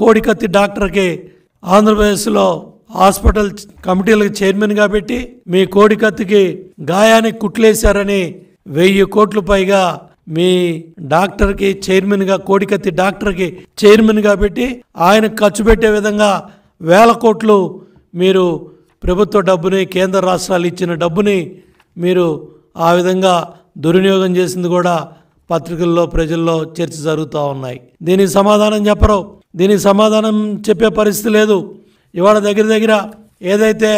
కోడికత్తి డాక్టర్కి ఆంధ్రప్రదేశ్లో హాస్పిటల్ కమిటీలకు చైర్మన్గా పెట్టి మీ కోడికత్తికి గాయానికి కుట్లేశారని వెయ్యి కోట్లు పైగా మీ డాక్టర్కి చైర్మన్గా కోడికత్తి డాక్టర్కి చైర్మన్గా పెట్టి ఆయన ఖర్చు పెట్టే విధంగా వేల కోట్లు మీరు ప్రభుత్వ డబ్బుని కేంద్ర రాష్ట్రాలు ఇచ్చిన డబ్బుని మీరు ఆ విధంగా దుర్వినియోగం చేసింది కూడా పత్రికల్లో ప్రజల్లో చర్చ జరుగుతూ ఉన్నాయి దీనికి సమాధానం చెప్పరు దీనికి సమాధానం చెప్పే పరిస్థితి లేదు ఇవాళ దగ్గర దగ్గర ఏదైతే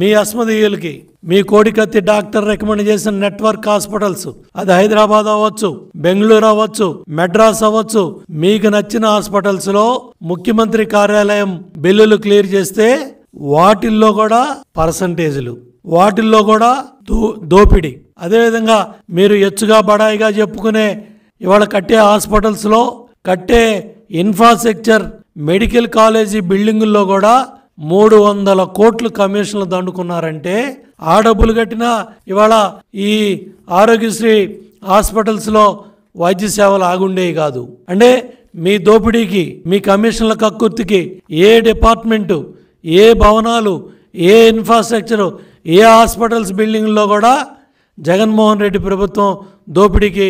మీ అస్మదీయులకి మీ కోడికత్తి డాక్టర్ రికమెండ్ చేసిన నెట్వర్క్ హాస్పిటల్స్ అది హైదరాబాద్ అవ్వచ్చు బెంగళూరు అవ్వచ్చు మెడ్రాస్ అవ్వచ్చు మీకు నచ్చిన హాస్పిటల్స్ లో ముఖ్యమంత్రి కార్యాలయం బిల్లులు క్లియర్ చేస్తే వాటిల్లో కూడా పర్సంటేజ్లు వాటిల్లో కూడా దోపిడి దోపిడీ అదేవిధంగా మీరు ఎచ్చుగా బడాయిగా చెప్పుకునే ఇవాళ కట్టే హాస్పిటల్స్లో కట్టే ఇన్ఫ్రాస్ట్రక్చర్ మెడికల్ కాలేజీ బిల్డింగుల్లో కూడా మూడు వందల కోట్లు కమిషన్లు దండుకున్నారంటే ఆ డబ్బులు కట్టిన ఇవాళ ఈ ఆరోగ్యశ్రీ హాస్పిటల్స్లో వైద్య సేవలు ఆగుండేవి కాదు అంటే మీ దోపిడీకి మీ కమిషన్ల కక్కుర్తికి ఏ డిపార్ట్మెంటు ఏ భవనాలు ఏ ఇన్ఫ్రాస్ట్రక్చరు ఏ హాస్పిటల్స్ బిల్డింగ్లో కూడా జగన్మోహన్ రెడ్డి ప్రభుత్వం దోపిడీకి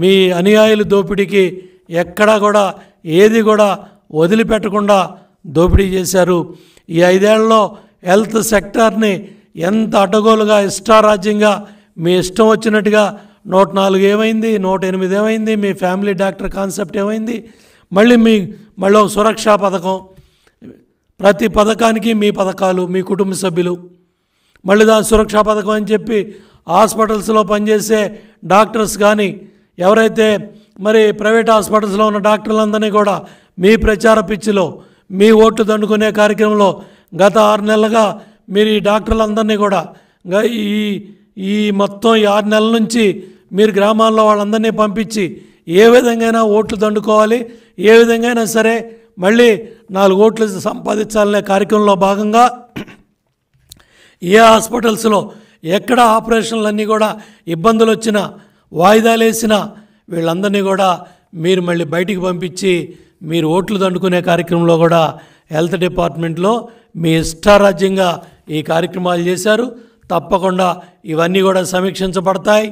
మీ అనుయాయుల దోపిడీకి ఎక్కడా కూడా ఏది కూడా వదిలిపెట్టకుండా దోపిడీ చేశారు ఈ ఐదేళ్లలో హెల్త్ సెక్టార్ని ఎంత అడ్డగోలుగా ఇష్టారాజ్యంగా మీ ఇష్టం వచ్చినట్టుగా నూట నాలుగు ఏమైంది నూట ఎనిమిది ఏమైంది మీ ఫ్యామిలీ డాక్టర్ కాన్సెప్ట్ ఏమైంది మళ్ళీ మీ మళ్ళీ సురక్షా పథకం ప్రతి పథకానికి మీ పథకాలు మీ కుటుంబ సభ్యులు మళ్ళీ దాని సురక్షా పథకం అని చెప్పి హాస్పిటల్స్లో పనిచేసే డాక్టర్స్ కానీ ఎవరైతే మరి ప్రైవేట్ హాస్పిటల్స్లో ఉన్న డాక్టర్లందరినీ కూడా మీ ప్రచార పిచ్చిలో మీ ఓట్లు దండుకునే కార్యక్రమంలో గత ఆరు నెలలుగా మీరు ఈ డాక్టర్లందరినీ కూడా ఈ ఈ మొత్తం ఈ ఆరు నెలల నుంచి మీరు గ్రామాల్లో వాళ్ళందరినీ పంపించి ఏ విధంగా ఓట్లు దండుకోవాలి ఏ విధంగా సరే మళ్ళీ నాలుగు ఓట్లు సంపాదించాలనే కార్యక్రమంలో భాగంగా ఏ హాస్పిటల్స్లో ఎక్కడ ఆపరేషన్లన్నీ కూడా ఇబ్బందులు వచ్చినా వాయిదాలు వేసినా వీళ్ళందరినీ కూడా మీరు మళ్ళీ బయటికి పంపించి మీరు ఓట్లు దండుకునే కార్యక్రమంలో కూడా హెల్త్ డిపార్ట్మెంట్లో మీ ఇష్టారాజ్యంగా ఈ కార్యక్రమాలు చేశారు తప్పకుండా ఇవన్నీ కూడా సమీక్షించబడతాయి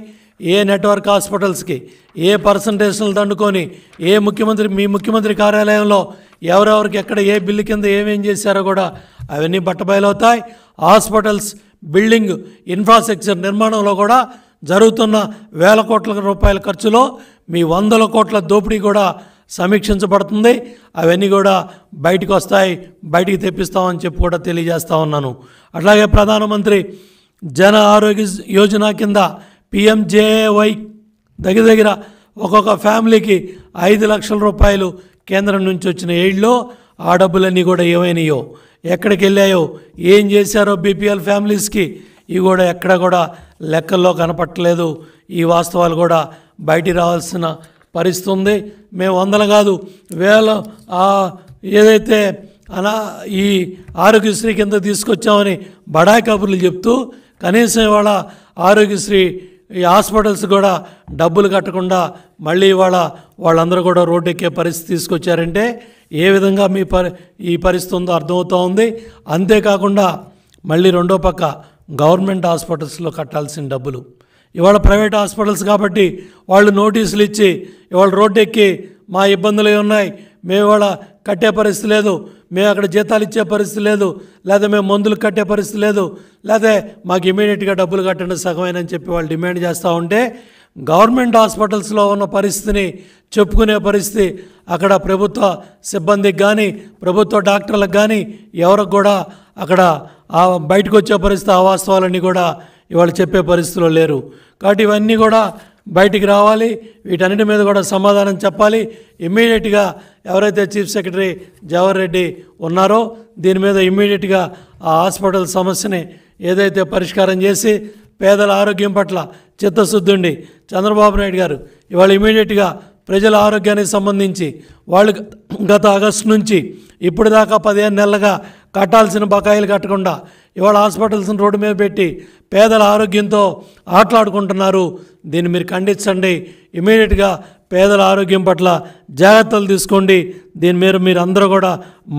ఏ నెట్వర్క్ హాస్పిటల్స్కి ఏ పర్సంటేజ్లు దండుకొని ఏ ముఖ్యమంత్రి మీ ముఖ్యమంత్రి కార్యాలయంలో ఎవరెవరికి ఎక్కడ ఏ బిల్లు కింద ఏమేం చేశారో కూడా అవన్నీ బట్టబయలవుతాయి హాస్పిటల్స్ బిల్డింగ్ ఇన్ఫ్రాస్ట్రక్చర్ నిర్మాణంలో కూడా జరుగుతున్న వేల కోట్ల రూపాయల ఖర్చులో మీ వందల కోట్ల దోపిడీ కూడా సమీక్షించబడుతుంది అవన్నీ కూడా బయటకు వస్తాయి బయటికి తెప్పిస్తామని చెప్పి కూడా తెలియజేస్తా ఉన్నాను అట్లాగే ప్రధానమంత్రి జన ఆరోగ్య యోజన కింద పిఎంజేఏవై దగ్గర దగ్గర ఒక్కొక్క ఫ్యామిలీకి ఐదు లక్షల రూపాయలు కేంద్రం నుంచి వచ్చిన ఏళ్ళలో ఆ డబ్బులన్నీ కూడా ఏమైనాయో ఎక్కడికి వెళ్ళాయో ఏం చేశారో బీపీఎల్ ఫ్యామిలీస్కి ఇవి కూడా ఎక్కడ కూడా లెక్కల్లో కనపట్టలేదు ఈ వాస్తవాలు కూడా బయటి రావాల్సిన పరిస్థితి ఉంది మేము వందలు కాదు వేల ఏదైతే అలా ఈ ఆరోగ్యశ్రీ కింద తీసుకొచ్చామని బడాయి కబుర్లు చెప్తూ కనీసం ఇవాళ ఆరోగ్యశ్రీ ఈ హాస్పిటల్స్ కూడా డబ్బులు కట్టకుండా మళ్ళీ ఇవాళ వాళ్ళందరూ కూడా రోడ్డు ఎక్కే పరిస్థితి తీసుకొచ్చారంటే ఏ విధంగా మీ పరి ఈ పరిస్థితి ఉందో అర్థమవుతూ ఉంది అంతేకాకుండా మళ్ళీ రెండో పక్క గవర్నమెంట్ హాస్పిటల్స్లో కట్టాల్సిన డబ్బులు ఇవాళ ప్రైవేట్ హాస్పిటల్స్ కాబట్టి వాళ్ళు నోటీసులు ఇచ్చి ఇవాళ రోడ్డు ఎక్కి మా ఇబ్బందులు ఉన్నాయి మేము ఇవాళ కట్టే పరిస్థితి లేదు మేము అక్కడ జీతాలు ఇచ్చే పరిస్థితి లేదు లేదా మేము మందులు కట్టే పరిస్థితి లేదు లేదా మాకు ఇమీడియట్గా డబ్బులు కట్టండి సగమైనని అని చెప్పి వాళ్ళు డిమాండ్ చేస్తూ ఉంటే గవర్నమెంట్ హాస్పిటల్స్లో ఉన్న పరిస్థితిని చెప్పుకునే పరిస్థితి అక్కడ ప్రభుత్వ సిబ్బందికి కానీ ప్రభుత్వ డాక్టర్లకు కానీ ఎవరికి కూడా అక్కడ ఆ బయటకు వచ్చే పరిస్థితి ఆ వాస్తవాలన్నీ కూడా ఇవాళ చెప్పే పరిస్థితిలో లేరు కాబట్టి ఇవన్నీ కూడా బయటికి రావాలి వీటన్నిటి మీద కూడా సమాధానం చెప్పాలి ఇమ్మీడియట్గా ఎవరైతే చీఫ్ సెక్రటరీ జవహర్ రెడ్డి ఉన్నారో దీని మీద ఇమ్మీడియట్గా ఆ హాస్పిటల్ సమస్యని ఏదైతే పరిష్కారం చేసి పేదల ఆరోగ్యం పట్ల చిత్తశుద్ధుండి చంద్రబాబు నాయుడు గారు ఇవాళ ఇమీడియట్గా ప్రజల ఆరోగ్యానికి సంబంధించి వాళ్ళు గత ఆగస్టు నుంచి ఇప్పుడు దాకా పదిహేను నెలలుగా కట్టాల్సిన బకాయిలు కట్టకుండా ఇవాళ హాస్పిటల్స్ని రోడ్డు మీద పెట్టి పేదల ఆరోగ్యంతో ఆటలాడుకుంటున్నారు దీన్ని మీరు ఖండించండి ఇమీడియట్గా పేదల ఆరోగ్యం పట్ల జాగ్రత్తలు తీసుకోండి దీని మీద మీరు అందరూ కూడా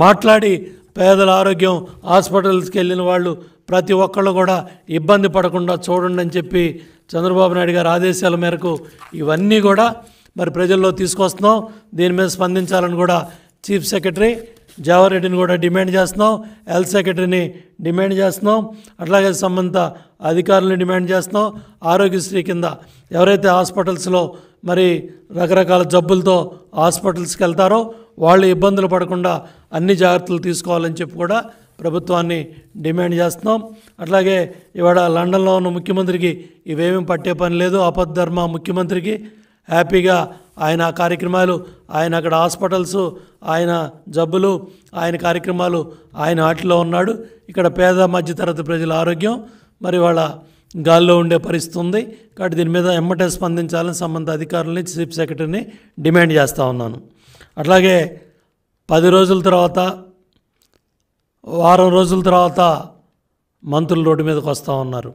మాట్లాడి పేదల ఆరోగ్యం హాస్పిటల్స్కి వెళ్ళిన వాళ్ళు ప్రతి ఒక్కళ్ళు కూడా ఇబ్బంది పడకుండా చూడండి అని చెప్పి చంద్రబాబు నాయుడు గారి ఆదేశాల మేరకు ఇవన్నీ కూడా మరి ప్రజల్లో తీసుకొస్తున్నాం దీని మీద స్పందించాలని కూడా చీఫ్ సెక్రటరీ జావారెడ్డిని కూడా డిమాండ్ చేస్తున్నాం హెల్త్ సెక్రటరీని డిమాండ్ చేస్తున్నాం అట్లాగే సంబంధిత అధికారులను డిమాండ్ చేస్తున్నాం ఆరోగ్యశ్రీ కింద ఎవరైతే హాస్పిటల్స్లో మరి రకరకాల జబ్బులతో హాస్పిటల్స్కి వెళ్తారో వాళ్ళు ఇబ్బందులు పడకుండా అన్ని జాగ్రత్తలు తీసుకోవాలని చెప్పి కూడా ప్రభుత్వాన్ని డిమాండ్ చేస్తున్నాం అట్లాగే ఇవాడ లండన్లో ఉన్న ముఖ్యమంత్రికి ఇవేమీ పట్టే పని లేదు అపద్ధర్మ ముఖ్యమంత్రికి హ్యాపీగా ఆయన కార్యక్రమాలు ఆయన అక్కడ హాస్పిటల్స్ ఆయన జబ్బులు ఆయన కార్యక్రమాలు ఆయన వాటిలో ఉన్నాడు ఇక్కడ పేద మధ్యతరగతి ప్రజల ఆరోగ్యం మరి వాళ్ళ గాల్లో ఉండే పరిస్థితి ఉంది కాబట్టి దీని మీద ఎమ్మటే స్పందించాలని సంబంధ అధికారులని చీఫ్ సెక్రటరీని డిమాండ్ చేస్తూ ఉన్నాను అట్లాగే పది రోజుల తర్వాత వారం రోజుల తర్వాత మంత్రులు రోడ్డు మీదకి వస్తూ ఉన్నారు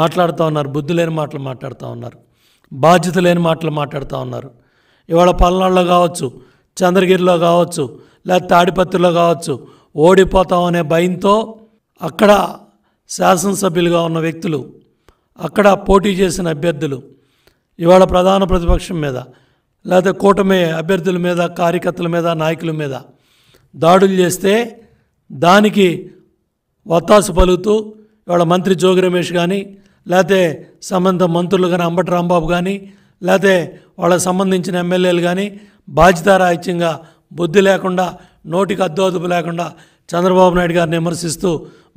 మాట్లాడుతూ ఉన్నారు బుద్ధి లేని మాటలు మాట్లాడుతూ ఉన్నారు బాధ్యత లేని మాటలు మాట్లాడుతూ ఉన్నారు ఇవాళ పల్నాడులో కావచ్చు చంద్రగిరిలో కావచ్చు లేదా తాడిపత్రిలో కావచ్చు ఓడిపోతామనే భయంతో అక్కడ శాసనసభ్యులుగా ఉన్న వ్యక్తులు అక్కడ పోటీ చేసిన అభ్యర్థులు ఇవాళ ప్రధాన ప్రతిపక్షం మీద లేకపోతే కూటమి అభ్యర్థుల మీద కార్యకర్తల మీద నాయకుల మీద దాడులు చేస్తే దానికి వత్తాసు పలుకుతూ ఇవాళ మంత్రి జోగి రమేష్ కానీ లేకపోతే సంబంధ మంత్రులు కానీ అంబటి రాంబాబు కానీ లేకపోతే వాళ్ళకి సంబంధించిన ఎమ్మెల్యేలు కానీ బాధ్యత రాహిత్యంగా బుద్ధి లేకుండా నోటికి అద్దోదుపు లేకుండా చంద్రబాబు నాయుడు గారిని విమర్శిస్తూ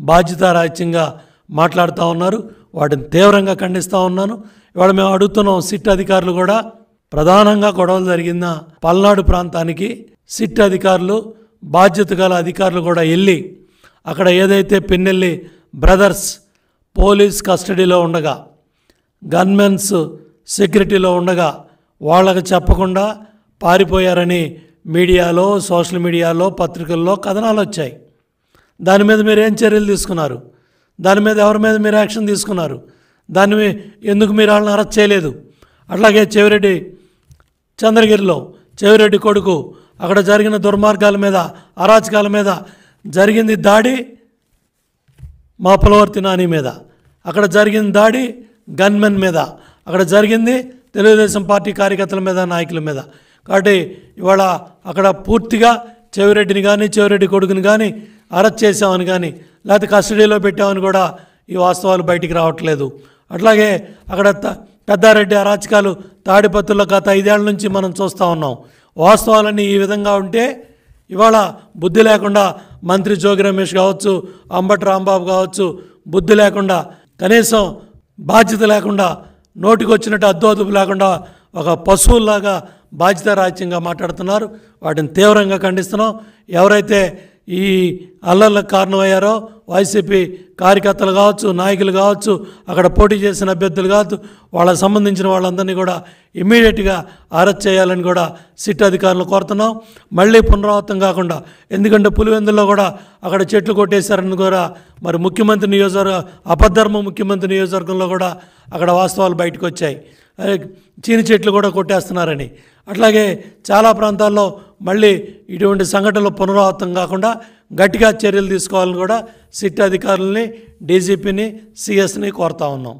బాధ్యత రాహిత్యంగా మాట్లాడుతూ ఉన్నారు వాటిని తీవ్రంగా ఖండిస్తూ ఉన్నాను ఇవాళ మేము అడుగుతున్నాం సిట్ అధికారులు కూడా ప్రధానంగా గొడవలు జరిగిన పల్నాడు ప్రాంతానికి సిట్ అధికారులు బాధ్యత గల అధికారులు కూడా వెళ్ళి అక్కడ ఏదైతే పెన్నెల్లి బ్రదర్స్ పోలీస్ కస్టడీలో ఉండగా గన్మెన్స్ సెక్యూరిటీలో ఉండగా వాళ్ళకు చెప్పకుండా పారిపోయారని మీడియాలో సోషల్ మీడియాలో పత్రికల్లో కథనాలు వచ్చాయి దాని మీద మీరు ఏం చర్యలు తీసుకున్నారు దాని మీద ఎవరి మీద మీరు యాక్షన్ తీసుకున్నారు దాన్ని ఎందుకు మీరు వాళ్ళని అరెస్ట్ చేయలేదు అట్లాగే చెవిరెడ్డి చంద్రగిరిలో చెవిరెడ్డి కొడుకు అక్కడ జరిగిన దుర్మార్గాల మీద అరాచకాల మీద జరిగింది దాడి మా పులవర్తి నాని మీద అక్కడ జరిగిన దాడి గన్మెన్ మీద అక్కడ జరిగింది తెలుగుదేశం పార్టీ కార్యకర్తల మీద నాయకుల మీద కాబట్టి ఇవాళ అక్కడ పూర్తిగా చెవిరెడ్డిని కానీ చెవిరెడ్డి కొడుకుని కానీ అరెస్ట్ చేసామని కానీ లేకపోతే కస్టడీలో పెట్టామని కూడా ఈ వాస్తవాలు బయటికి రావట్లేదు అట్లాగే అక్కడ పెద్దారెడ్డి అరాచకాలు తాడిపత్రుల గత ఐదేళ్ల నుంచి మనం చూస్తూ ఉన్నాం వాస్తవాలన్నీ ఈ విధంగా ఉంటే ఇవాళ బుద్ధి లేకుండా మంత్రి జోగి రమేష్ కావచ్చు అంబటి రాంబాబు కావచ్చు బుద్ధి లేకుండా కనీసం బాధ్యత లేకుండా నోటికొచ్చినట్టు అద్దోదుపు లేకుండా ఒక పశువుల్లాగా బాధ్యత రాజ్యంగా మాట్లాడుతున్నారు వాటిని తీవ్రంగా ఖండిస్తున్నాం ఎవరైతే ఈ అల్లర్లకు కారణమయ్యారో వైసీపీ కార్యకర్తలు కావచ్చు నాయకులు కావచ్చు అక్కడ పోటీ చేసిన అభ్యర్థులు కావచ్చు వాళ్ళకి సంబంధించిన వాళ్ళందరినీ కూడా ఇమీడియట్గా అరెస్ట్ చేయాలని కూడా సిట్ అధికారులు కోరుతున్నాం మళ్ళీ పునరావృతం కాకుండా ఎందుకంటే పులివెందుల్లో కూడా అక్కడ చెట్లు కొట్టేశారని కూడా మరి ముఖ్యమంత్రి నియోజకవర్గ అపధర్మ ముఖ్యమంత్రి నియోజకవర్గంలో కూడా అక్కడ వాస్తవాలు బయటకు వచ్చాయి చీని చెట్లు కూడా కొట్టేస్తున్నారని అట్లాగే చాలా ప్రాంతాల్లో మళ్ళీ ఇటువంటి సంఘటనలు పునరావృతం కాకుండా గట్టిగా చర్యలు తీసుకోవాలని కూడా సిట్ అధికారులని డీజీపీని సిఎస్ని కోరుతా ఉన్నాం